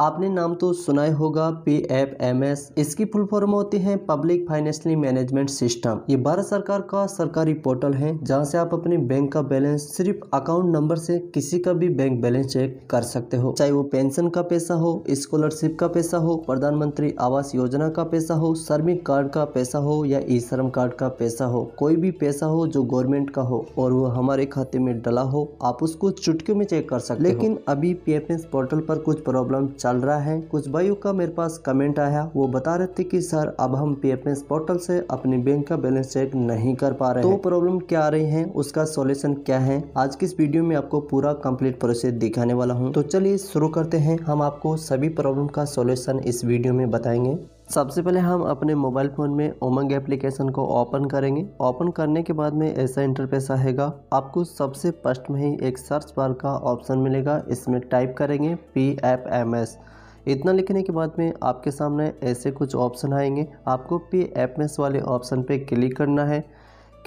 आपने नाम तो सुना ही होगा पी एफ एम एस इसकी फुल फॉर्म होती है पब्लिक फाइनेंशियल मैनेजमेंट सिस्टम ये भारत सरकार का सरकारी पोर्टल है जहाँ से आप अपने बैंक का बैलेंस सिर्फ अकाउंट नंबर से किसी का भी बैंक बैलेंस चेक कर सकते हो चाहे वो पेंशन का पैसा हो स्कॉलरशिप का पैसा हो प्रधानमंत्री आवास योजना का पैसा हो श्रमिक कार्ड का पैसा हो या ई श्रम कार्ड का पैसा हो कोई भी पैसा हो जो गवर्नमेंट का हो और वो हमारे खाते में डला हो आप उसको चुटकियों में चेक कर सकते लेकिन अभी पी एफ एस पोर्टल पर कुछ प्रॉब्लम चल रहा है कुछ भाइयों का मेरे पास कमेंट आया वो बता रहे थे कि सर अब हम पीएफएस पोर्टल से अपने बैंक का बैलेंस चेक नहीं कर पा रहे तो प्रॉब्लम क्या आ रही है उसका सोल्यूशन क्या है आज की इस वीडियो में आपको पूरा कंप्लीट प्रोसेस दिखाने वाला हूँ तो चलिए शुरू करते हैं हम आपको सभी प्रॉब्लम का सोल्यूशन इस वीडियो में बताएंगे सबसे पहले हम अपने मोबाइल फ़ोन में उमंग एप्लीकेशन को ओपन करेंगे ओपन करने के बाद में ऐसा इंटरफेस आएगा आपको सबसे फर्स्ट में ही एक सर्च बार का ऑप्शन मिलेगा इसमें टाइप करेंगे पी एफ एम एस इतना लिखने के बाद में आपके सामने ऐसे कुछ ऑप्शन आएंगे आपको पी एफ एम एस वाले ऑप्शन पे क्लिक करना है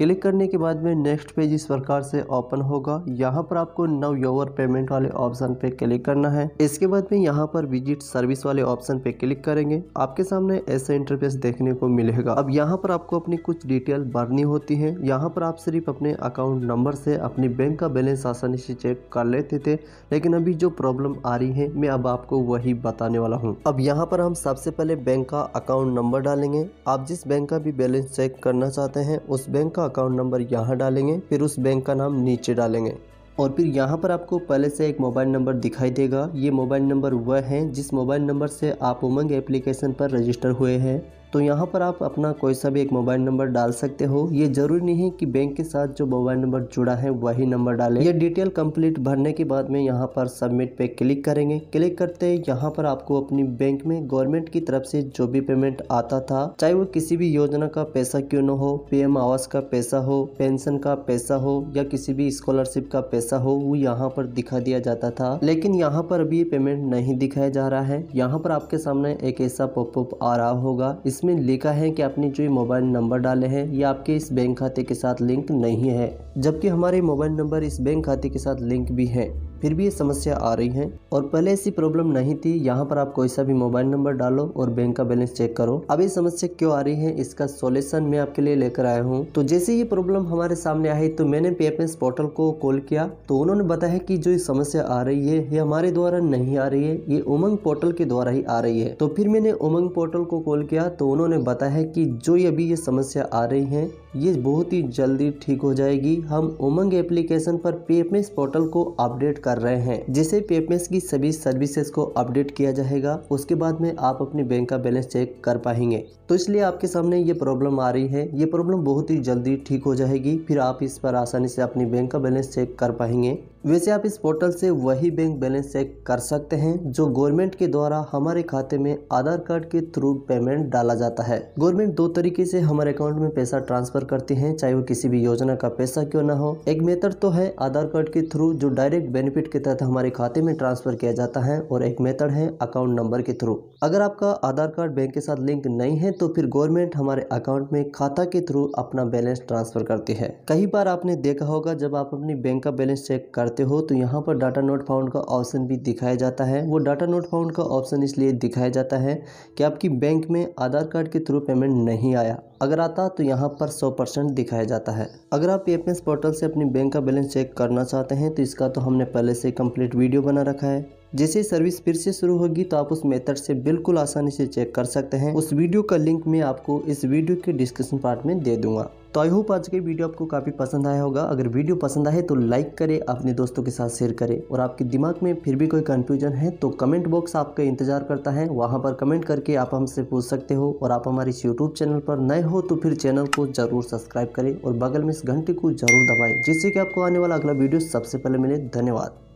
क्लिक करने के बाद में नेक्स्ट पेज इस प्रकार से ओपन होगा यहाँ पर आपको नव योवर पेमेंट वाले ऑप्शन पे क्लिक करना है इसके बाद में यहाँ पर विजिट सर्विस वाले ऑप्शन पे क्लिक करेंगे आपके सामने ऐसे इंटरफेस देखने को मिलेगा अब यहाँ पर आपको अपनी कुछ डिटेल भरनी होती है यहाँ पर आप सिर्फ अपने अकाउंट नंबर से अपने बैंक का बैलेंस आसानी से चेक कर लेते थे लेकिन अभी जो प्रॉब्लम आ रही है मैं अब आपको वही बताने वाला हूँ अब यहाँ पर हम सबसे पहले बैंक का अकाउंट नंबर डालेंगे आप जिस बैंक का भी बैलेंस चेक करना चाहते हैं उस बैंक का अकाउंट नंबर यहाँ डालेंगे फिर उस बैंक का नाम नीचे डालेंगे और फिर यहाँ पर आपको पहले से एक मोबाइल नंबर दिखाई देगा ये मोबाइल नंबर वह है जिस मोबाइल नंबर से आप उमंग एप्लीकेशन पर रजिस्टर हुए हैं तो यहाँ पर आप अपना कोई सा भी एक मोबाइल नंबर डाल सकते हो ये जरूरी नहीं है कि बैंक के साथ जो मोबाइल नंबर जुड़ा है वही नंबर डालें ये डिटेल कंप्लीट भरने के बाद में यहाँ पर सबमिट पे क्लिक करेंगे क्लिक करते ही यहाँ पर आपको अपनी बैंक में गवर्नमेंट की तरफ से जो भी पेमेंट आता था चाहे वो किसी भी योजना का पैसा क्यों न हो पीएम आवास का पैसा हो पेंशन का पैसा हो या किसी भी स्कॉलरशिप का पैसा हो वो यहाँ पर दिखा दिया जाता था लेकिन यहाँ पर अभी पेमेंट नहीं दिखाया जा रहा है यहाँ पर आपके सामने एक ऐसा पॉपअप आ रहा होगा इस इसमें लिखा है कि आपने जो मोबाइल नंबर डाले हैं ये आपके इस बैंक खाते के साथ लिंक नहीं है जबकि हमारे मोबाइल नंबर इस बैंक खाते के साथ लिंक भी है फिर भी ये समस्या आ रही है और पहले ऐसी प्रॉब्लम नहीं थी यहाँ पर आप कोई सा भी मोबाइल नंबर डालो और बैंक का बैलेंस चेक करो अब ये समस्या क्यों आ रही है इसका सोल्यूशन मैं आपके लिए लेकर आया हूँ तो जैसे ये प्रॉब्लम हमारे सामने आई तो मैंने पेपेंस पोर्टल को कॉल किया तो उन्होंने बताया की जो ये समस्या आ रही है ये हमारे द्वारा नहीं आ रही है ये उमंग पोर्टल के द्वारा ही आ रही है तो फिर मैंने उमंग पोर्टल को कॉल किया तो उन्होंने बताया की जो अभी ये समस्या आ रही है ये बहुत ही जल्दी ठीक हो जाएगी हम उमंग एप्लीकेशन पर पेपमेस पोर्टल को अपडेट कर रहे हैं जिसे पेपमेस की सभी सर्विसेज को अपडेट किया जाएगा उसके बाद में आप अपने बैंक का बैलेंस चेक कर पाएंगे तो इसलिए आपके सामने ये प्रॉब्लम आ रही है ये प्रॉब्लम बहुत ही जल्दी ठीक हो जाएगी फिर आप इस पर आसानी से अपने बैंक का बैलेंस चेक कर पाएंगे वैसे आप इस पोर्टल से वही बैंक बैलेंस चेक कर सकते हैं जो गवर्नमेंट के द्वारा हमारे खाते में आधार कार्ड के थ्रू पेमेंट डाला जाता है गवर्नमेंट दो तरीके से हमारे अकाउंट में पैसा ट्रांसफर करती है चाहे वो किसी भी योजना का पैसा क्यों ना हो एक मेथड तो है आधार कार्ड के थ्रू जो डायरेक्ट बेनिफिट के तहत हमारे खाते में ट्रांसफर किया जाता है और एक मेथड है अकाउंट नंबर के थ्रू अगर आपका आधार कार्ड बैंक के साथ लिंक नहीं है तो फिर गवर्नमेंट हमारे अकाउंट में खाता के थ्रू अपना बैलेंस ट्रांसफर करती है कई बार आपने देखा होगा जब आप अपनी बैंक का बैलेंस चेक कर करते हो तो यहाँ पर डाटा नोट फाउंड का ऑप्शन भी दिखाया जाता है वो डाटा नोट फाउंड का ऑप्शन इसलिए दिखाया जाता है कि आपकी बैंक में आधार कार्ड के थ्रू पेमेंट नहीं आया अगर आता तो यहाँ पर सौ परसेंट दिखाया जाता है अगर आप एपीएस पोर्टल से अपनी बैंक का बैलेंस चेक करना चाहते हैं तो इसका तो हमने पहले से कंप्लीट वीडियो बना रखा है जैसे सर्विस फिर से शुरू होगी तो आप उस मेथड से बिल्कुल आसानी से चेक कर सकते हैं उस वीडियो का लिंक मैं आपको इस वीडियो के डिस्क्रिप्शन पार्ट में दे दूंगा तो आई होप आज के वीडियो आपको काफ़ी पसंद आया होगा अगर वीडियो पसंद आए तो लाइक करें अपने दोस्तों के साथ शेयर करें और आपके दिमाग में फिर भी कोई कन्फ्यूजन है तो कमेंट बॉक्स आपका इंतजार करता है वहाँ पर कमेंट करके आप हमसे पूछ सकते हो और आप हमारे इस यूट्यूब चैनल पर नए हो तो फिर चैनल को जरूर सब्सक्राइब करें और बगल में इस घंटे को जरूर दबाए जिससे कि आपको आने वाला अगला वीडियो सबसे पहले मिले धन्यवाद